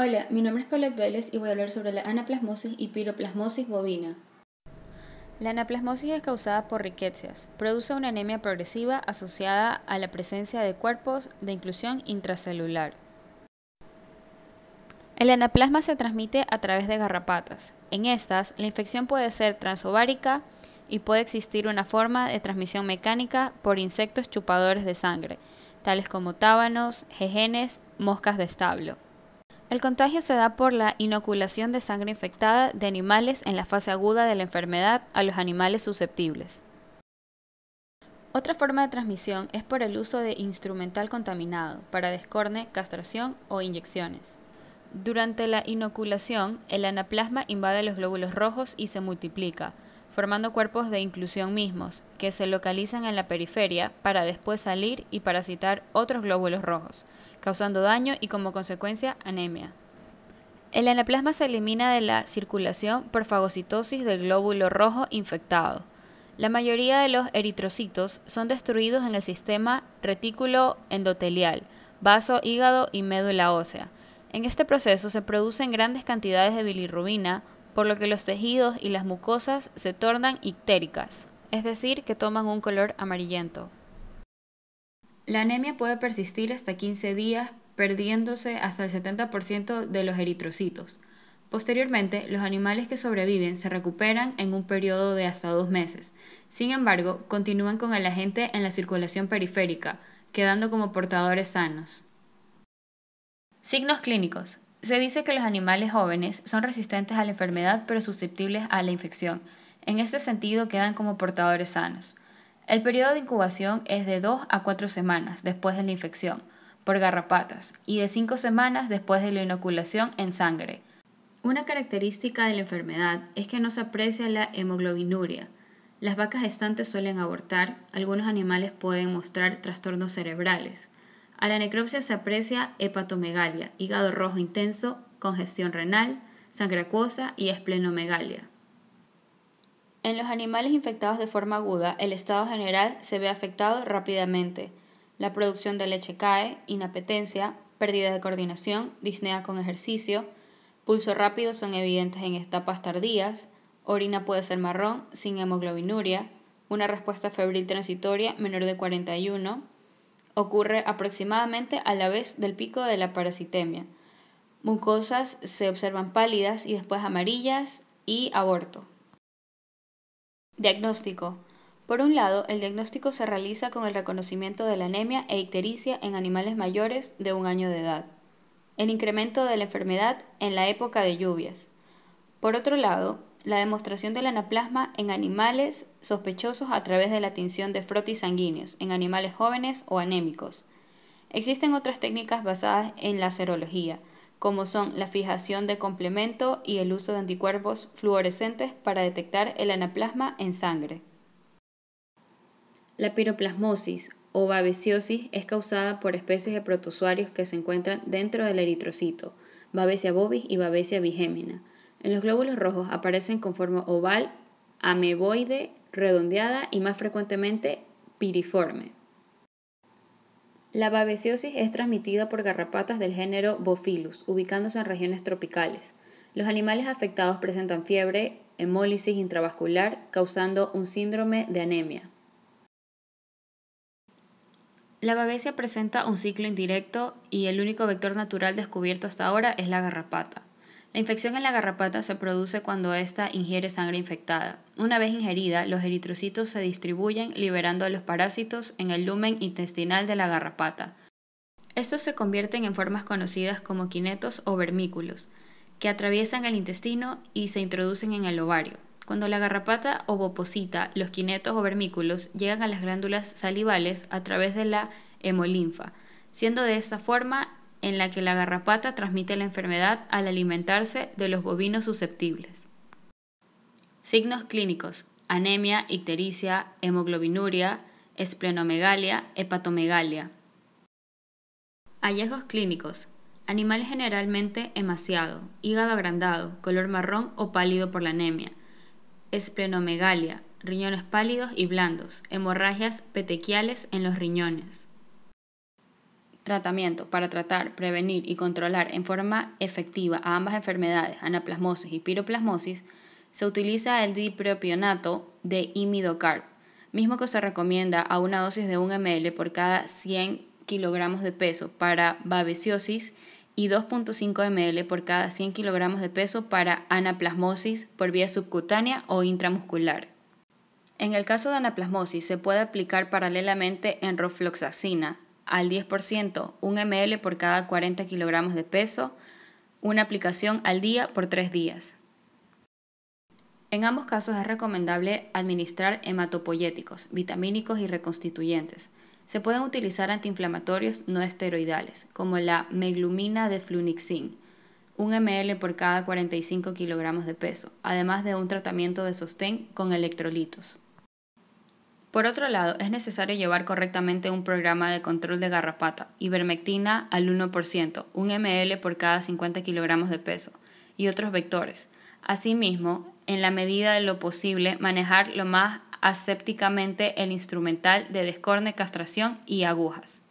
Hola, mi nombre es Paulette Vélez y voy a hablar sobre la anaplasmosis y piroplasmosis bovina. La anaplasmosis es causada por rickettsias. Produce una anemia progresiva asociada a la presencia de cuerpos de inclusión intracelular. El anaplasma se transmite a través de garrapatas. En estas, la infección puede ser transovárica y puede existir una forma de transmisión mecánica por insectos chupadores de sangre, tales como tábanos, jejenes, moscas de establo. El contagio se da por la inoculación de sangre infectada de animales en la fase aguda de la enfermedad a los animales susceptibles. Otra forma de transmisión es por el uso de instrumental contaminado para descorne, castración o inyecciones. Durante la inoculación, el anaplasma invade los glóbulos rojos y se multiplica, formando cuerpos de inclusión mismos, que se localizan en la periferia para después salir y parasitar otros glóbulos rojos, causando daño y como consecuencia anemia. El anaplasma se elimina de la circulación por fagocitosis del glóbulo rojo infectado. La mayoría de los eritrocitos son destruidos en el sistema retículo endotelial, vaso, hígado y médula ósea. En este proceso se producen grandes cantidades de bilirrubina, por lo que los tejidos y las mucosas se tornan ictéricas, es decir, que toman un color amarillento. La anemia puede persistir hasta 15 días, perdiéndose hasta el 70% de los eritrocitos. Posteriormente, los animales que sobreviven se recuperan en un periodo de hasta dos meses. Sin embargo, continúan con el agente en la circulación periférica, quedando como portadores sanos. Signos clínicos. Se dice que los animales jóvenes son resistentes a la enfermedad pero susceptibles a la infección. En este sentido quedan como portadores sanos. El periodo de incubación es de 2 a 4 semanas después de la infección por garrapatas y de 5 semanas después de la inoculación en sangre. Una característica de la enfermedad es que no se aprecia la hemoglobinuria. Las vacas gestantes suelen abortar, algunos animales pueden mostrar trastornos cerebrales. A la necropsia se aprecia hepatomegalia, hígado rojo intenso, congestión renal, sangre acuosa y esplenomegalia. En los animales infectados de forma aguda, el estado general se ve afectado rápidamente. La producción de leche cae, inapetencia, pérdida de coordinación, disnea con ejercicio, pulso rápido son evidentes en etapas tardías, orina puede ser marrón, sin hemoglobinuria, una respuesta febril transitoria menor de 41, ocurre aproximadamente a la vez del pico de la parasitemia. Mucosas se observan pálidas y después amarillas y aborto. Diagnóstico. Por un lado, el diagnóstico se realiza con el reconocimiento de la anemia e ictericia en animales mayores de un año de edad. El incremento de la enfermedad en la época de lluvias. Por otro lado, la demostración del anaplasma en animales sospechosos a través de la tinción de frotis sanguíneos, en animales jóvenes o anémicos. Existen otras técnicas basadas en la serología, como son la fijación de complemento y el uso de anticuerpos fluorescentes para detectar el anaplasma en sangre. La piroplasmosis o babesiosis es causada por especies de protozoarios que se encuentran dentro del eritrocito, Babesia bovis y Babesia bigemina en los glóbulos rojos aparecen con forma oval, ameboide, redondeada y más frecuentemente piriforme. La babesiosis es transmitida por garrapatas del género Bophilus, ubicándose en regiones tropicales. Los animales afectados presentan fiebre, hemólisis intravascular, causando un síndrome de anemia. La babesia presenta un ciclo indirecto y el único vector natural descubierto hasta ahora es la garrapata. La infección en la garrapata se produce cuando ésta ingiere sangre infectada. Una vez ingerida, los eritrocitos se distribuyen liberando a los parásitos en el lumen intestinal de la garrapata. Estos se convierten en formas conocidas como quinetos o vermículos, que atraviesan el intestino y se introducen en el ovario. Cuando la garrapata ovoposita, los quinetos o vermículos llegan a las glándulas salivales a través de la hemolinfa, siendo de esta forma en la que la garrapata transmite la enfermedad al alimentarse de los bovinos susceptibles. Signos clínicos: anemia, ictericia, hemoglobinuria, esplenomegalia, hepatomegalia. Hallazgos clínicos: animal generalmente emaciado, hígado agrandado, color marrón o pálido por la anemia, esplenomegalia, riñones pálidos y blandos, hemorragias petequiales en los riñones tratamiento para tratar, prevenir y controlar en forma efectiva a ambas enfermedades, anaplasmosis y piroplasmosis, se utiliza el dipropionato de imidocarb, mismo que se recomienda a una dosis de 1 ml por cada 100 kilogramos de peso para babesiosis y 2.5 ml por cada 100 kilogramos de peso para anaplasmosis por vía subcutánea o intramuscular. En el caso de anaplasmosis se puede aplicar paralelamente en rofloxacina, al 10%, un ml por cada 40 kilogramos de peso, una aplicación al día por 3 días. En ambos casos es recomendable administrar hematopoyéticos, vitamínicos y reconstituyentes. Se pueden utilizar antiinflamatorios no esteroidales, como la meglumina de flunixin, un ml por cada 45 kilogramos de peso, además de un tratamiento de sostén con electrolitos. Por otro lado, es necesario llevar correctamente un programa de control de garrapata, ivermectina al 1%, 1 ml por cada 50 kilogramos de peso, y otros vectores. Asimismo, en la medida de lo posible, manejar lo más asépticamente el instrumental de descorne, castración y agujas.